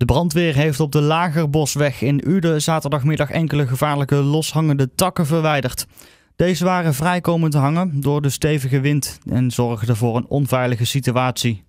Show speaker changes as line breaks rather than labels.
De brandweer heeft op de Lagerbosweg in Uden zaterdagmiddag enkele gevaarlijke loshangende takken verwijderd. Deze waren vrijkomend te hangen door de stevige wind en zorgden voor een onveilige situatie.